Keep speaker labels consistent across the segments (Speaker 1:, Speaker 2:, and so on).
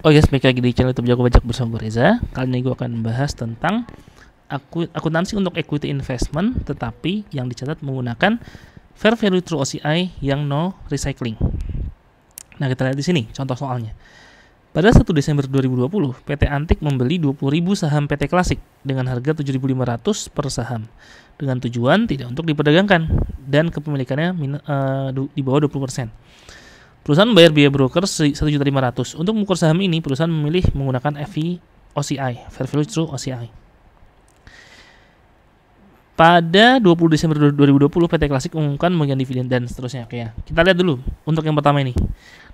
Speaker 1: Oh yes, balik lagi di channel YouTube Jago Bajak bersama gue Reza. Kali ini gue akan membahas tentang aku, akuntansi untuk equity investment, tetapi yang dicatat menggunakan fair value through OCI yang no recycling. Nah kita lihat di sini contoh soalnya. Pada 1 Desember 2020, PT Antik membeli 20.000 saham PT Klasik dengan harga 7.500 per saham dengan tujuan tidak untuk diperdagangkan dan kepemilikannya uh, di bawah 20%. Perusahaan membayar biaya broker 1.500. Untuk mengukur saham ini, perusahaan memilih menggunakan FV OCI, Fair Value Through OCI. Pada 20 Desember 2020, PT Klasik mengumumkan mengenai dividen dan seterusnya. Oke ya. Kita lihat dulu untuk yang pertama ini.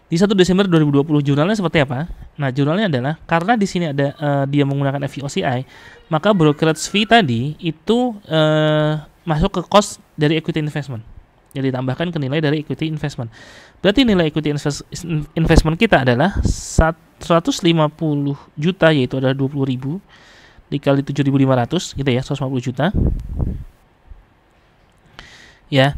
Speaker 1: Di 1 Desember 2020 jurnalnya seperti apa? Nah, jurnalnya adalah karena di sini ada uh, dia menggunakan FV OCI, maka brokerage fee tadi itu uh, masuk ke cost dari equity investment. Jadi tambahkan ke nilai dari equity investment. Berarti nilai equity invest, investment kita adalah 150 juta yaitu adalah 20.000 dikali 7.500 gitu ya 150 juta ya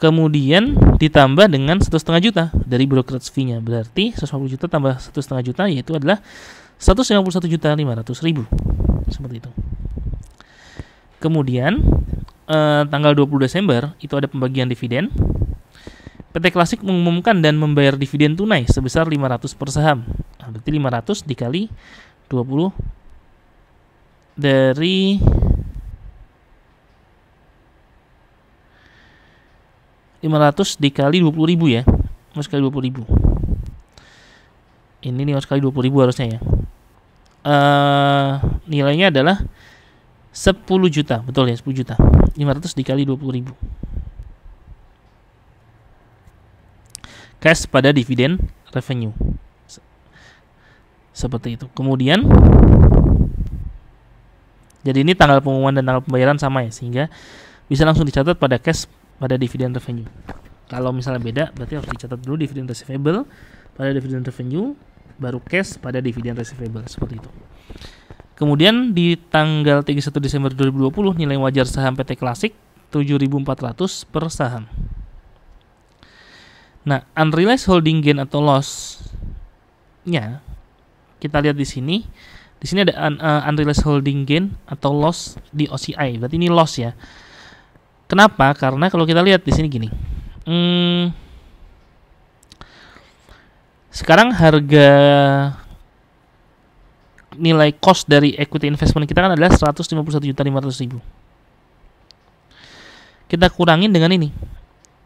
Speaker 1: kemudian ditambah dengan 1,5 juta dari brokerage fee-nya berarti 150 juta tambah 1,5 juta yaitu adalah 151 juta 500 ribu seperti itu kemudian eh, tanggal 20 Desember itu ada pembagian dividen PT Klasik mengumumkan dan membayar dividen tunai sebesar 500 per saham. Ah, berarti 500 dikali 20 dari lima ratus dikali dua puluh ribu ya harus kali dua puluh ribu ini nih kali dua puluh ribu harusnya ya uh, nilainya adalah sepuluh juta betul ya sepuluh juta Lima ratus dikali dua puluh ribu cash pada dividen revenue. Seperti itu. Kemudian jadi ini tanggal pengumuman dan tanggal pembayaran sama ya sehingga bisa langsung dicatat pada cash pada dividen revenue. Kalau misalnya beda berarti harus dicatat dulu dividen receivable pada dividen revenue baru cash pada dividen receivable seperti itu. Kemudian di tanggal 31 Desember 2020 nilai wajar saham PT Klasik 7.400 per saham. Nah, unrealized holding gain atau loss-nya kita lihat di sini. Di sini ada un, uh, unrealized holding gain atau loss di OCI. Berarti ini loss ya. Kenapa? Karena kalau kita lihat di sini gini. Hmm, sekarang harga nilai cost dari equity investment kita kan adalah 151.500.000. Kita kurangin dengan ini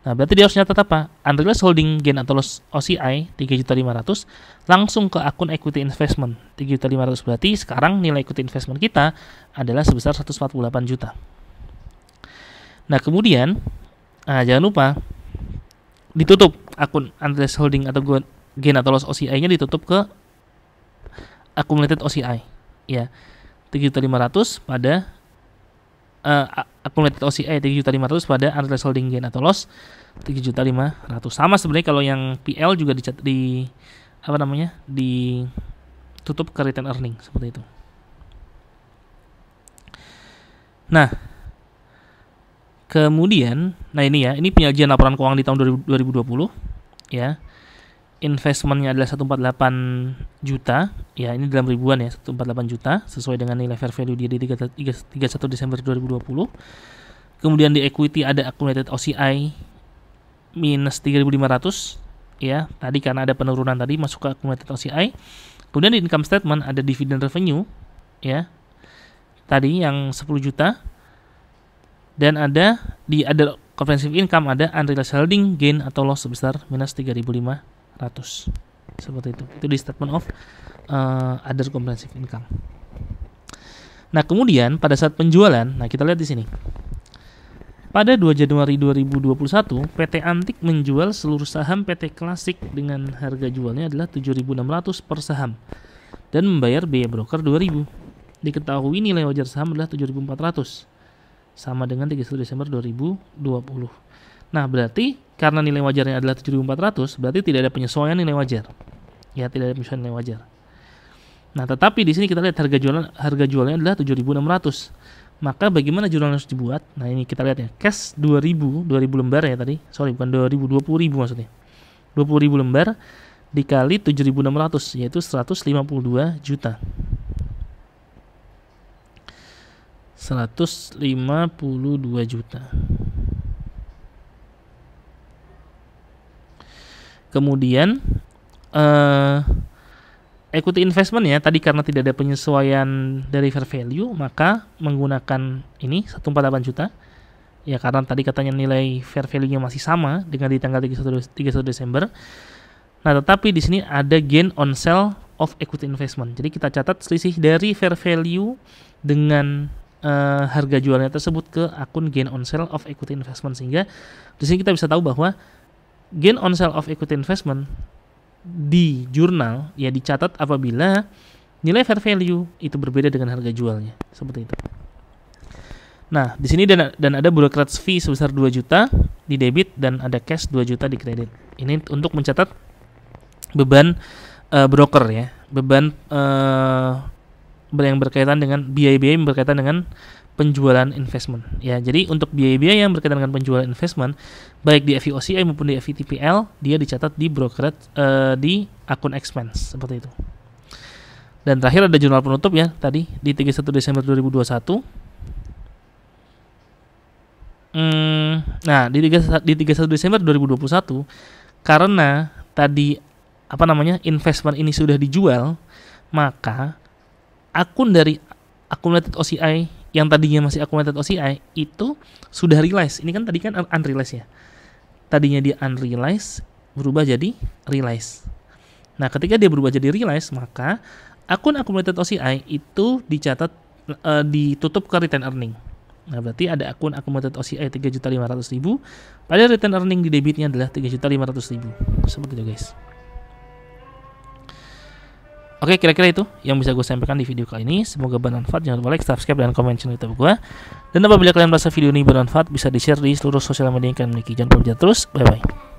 Speaker 1: Nah, berarti dia harus nyatat apa? Unrealized holding gain atau loss OCI 3.500 langsung ke akun equity investment 3.500 berarti sekarang nilai equity investment kita adalah sebesar 148 juta. Nah, kemudian nah, jangan lupa ditutup akun unrealized holding atau gain atau loss OCI-nya ditutup ke accumulated OCI ya 3.500 pada uh, accumulated OCI 3.500 pada unrealized holding gain atau loss 3.500. Sama sebenarnya kalau yang PL juga dicat di apa namanya? ditutup ke return earning seperti itu. Nah, kemudian nah ini ya, ini penyajian laporan keuangan di tahun 2020 ya investmentnya adalah 148 juta ya ini dalam ribuan ya 148 juta sesuai dengan nilai fair value dia di 31 Desember 2020 kemudian di equity ada accumulated OCI minus 3500 ya tadi karena ada penurunan tadi masuk ke accumulated OCI kemudian di income statement ada dividend revenue ya tadi yang 10 juta dan ada di ada comprehensive income ada unrealized holding gain atau loss sebesar minus 3500 Ratus, seperti itu itu di statement of uh, other comprehensive income nah kemudian pada saat penjualan nah kita lihat di sini pada 2 Januari 2021, PT Antik menjual seluruh saham PT Klasik dengan harga jualnya adalah 7.600 per saham dan membayar biaya broker 2.000. Diketahui nilai wajar saham adalah 7.400 sama dengan 31 Desember 2020. Nah, berarti karena nilai wajarnya adalah 7400, berarti tidak ada penyesuaian nilai wajar. Ya, tidak ada penyesuaian nilai wajar. Nah, tetapi di sini kita lihat harga jualan harga jualnya adalah 7600. Maka bagaimana jualan harus dibuat? Nah, ini kita lihat ya. Cash 2000, 2000 lembar ya tadi. Sorry, bukan 2000, 20000 maksudnya. 20000 lembar dikali 7600 yaitu 152 juta. 152 juta. Kemudian uh, equity investment ya tadi karena tidak ada penyesuaian dari fair value maka menggunakan ini 148 juta ya karena tadi katanya nilai fair value-nya masih sama dengan di tanggal 31, 31 Desember. Nah, tetapi di sini ada gain on sale of equity investment. Jadi kita catat selisih dari fair value dengan uh, harga jualnya tersebut ke akun gain on sale of equity investment sehingga di sini kita bisa tahu bahwa gain on sale of equity investment di jurnal ya dicatat apabila nilai fair value itu berbeda dengan harga jualnya seperti itu. Nah, di sini dan, dan ada birokrat fee sebesar 2 juta di debit dan ada cash 2 juta di kredit. Ini untuk mencatat beban uh, broker ya, beban uh, yang berkaitan dengan biaya-biaya yang berkaitan dengan penjualan investment ya jadi untuk biaya-biaya yang berkaitan dengan penjualan investment baik di FVOCI e maupun di FVTPL e dia dicatat di broker uh, eh, di akun expense seperti itu dan terakhir ada jurnal penutup ya tadi di 31 Desember 2021 Hmm, nah di 3, di 31 Desember 2021 karena tadi apa namanya investment ini sudah dijual maka akun dari accumulated OCI yang tadinya masih accumulated OCI itu sudah realize. Ini kan tadi kan unrealized ya. Tadinya dia unrealized berubah jadi realize. Nah, ketika dia berubah jadi realize, maka akun accumulated OCI itu dicatat e, ditutup ke return earning. Nah, berarti ada akun accumulated OCI 3.500.000, pada return earning di debitnya adalah 3.500.000. Seperti itu, guys. Oke, kira-kira itu yang bisa gue sampaikan di video kali ini. Semoga bermanfaat. Jangan lupa like, subscribe, dan komen channel YouTube gue. Dan apabila kalian merasa video ini bermanfaat, bisa di-share di seluruh sosial media yang kalian miliki. Jangan lupa terus. Bye-bye.